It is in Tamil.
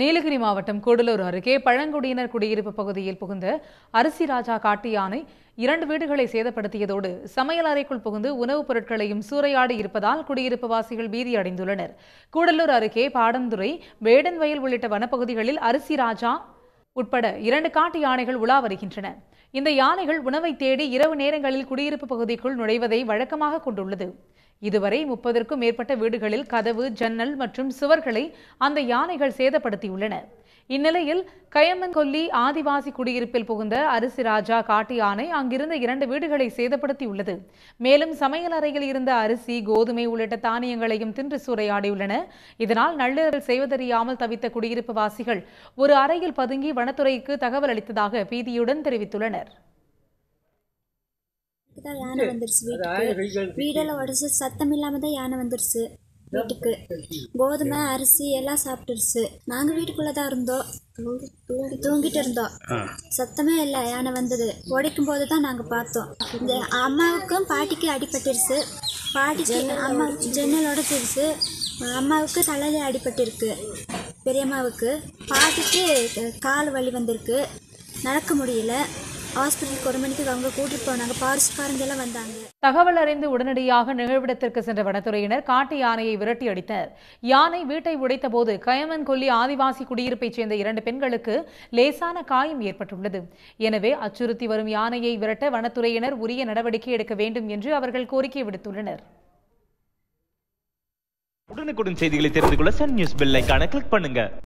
நீலகிரி மாவட்டம் கூடலூர் அருகே பழங்குடியினர் குடியிருப்பு பகுதியில் புகுந்த அரிசி ராஜா காட்டு யானை இரண்டு வீடுகளை சேதப்படுத்தியதோடு சமையல் அறைக்குள் புகுந்து உணவுப் பொருட்களையும் சூறையாடி இருப்பதால் குடியிருப்பு வாசிகள் பீதி அடைந்துள்ளனர் கூடலூர் அருகே பாடந்துறை வயல் உள்ளிட்ட வனப்பகுதிகளில் அரிசி ராஜா உட்பட இரண்டு காட்டு யானைகள் உலா வருகின்றன இந்த யானைகள் உணவை தேடி இரவு நேரங்களில் குடியிருப்பு பகுதிக்குள் நுழைவதை வழக்கமாக கொண்டுள்ளது இதுவரை முப்பதற்கும் மேற்பட்ட வீடுகளில் கதவு ஜன்னல் மற்றும் சுவர்களை அந்த யானைகள் சேதப்படுத்தியுள்ளன இந்நிலையில் கயமன்கொல்லி ஆதிவாசி குடியிருப்பில் புகுந்த அரிசி ராஜா காட்டு யானை அங்கிருந்த இரண்டு வீடுகளை சேதப்படுத்தியுள்ளது மேலும் சமையல் அறையில் இருந்த அரிசி கோதுமை உள்ளிட்ட தானியங்களையும் தின்று சூறையாடியுள்ளன இதனால் நள்ளிரவில் செய்வதறியாமல் தவித்த குடியிருப்பு வாசிகள் ஒரு அறையில் பதுங்கி வனத்துறைக்கு தகவல் அளித்ததாக பீதியுடன் தெரிவித்துள்ளனர் தான் யானை வந்துருச்சு வீட்டுக்கு வீடெல்லாம் உடச்சி சத்தம் இல்லாம தான் யானை வந்துருச்சு வீட்டுக்கு கோதுமை அரிசி எல்லாம் சாப்பிட்டுருச்சு நாங்கள் வீட்டுக்குள்ளே தான் இருந்தோம் தூங்கிட்டு இருந்தோம் சத்தமே இல்லை யானை வந்தது உடைக்கும் போது தான் நாங்கள் பார்த்தோம் இந்த அம்மாவுக்கும் பாட்டிக்கு அடிபட்டுருச்சு பாட்டிக்கு அம்மா ஜன்னல் உடச்சிருச்சு அம்மாவுக்கு தலையில அடிபட்டிருக்கு பெரியம்மாவுக்கு பாட்டிக்கு கால் வலி வந்திருக்கு நடக்க முடியல ஹாஸ்பிட்டலுக்கு ஒரு மணிக்கு அவங்க கூட்டிட்டு போனாங்க எல்லாம் வந்தாங்க தகவல் அறிந்து உடனடியாக நிகழ்விடத்திற்கு சென்ற வனத்துறையினர் காட்டு யானையை விரட்டி அடித்தனர் யானை வீட்டை உடைத்த போது கயமன் கொல்லி ஆதிவாசி குடியிருப்பைச் சேர்ந்த இரண்டு பெண்களுக்கு லேசான காயம் ஏற்பட்டுள்ளது எனவே அச்சுறுத்தி வரும் யானையை விரட்ட வனத்துறையினர் உரிய நடவடிக்கை எடுக்க வேண்டும் என்று அவர்கள் கோரிக்கை விடுத்துள்ளனர் உடனுக்குடன் செய்திகளை தெரிந்து கொள்ள சன் நியூஸ் பெல் ஐக்கான கிளிக் பண்ணுங்க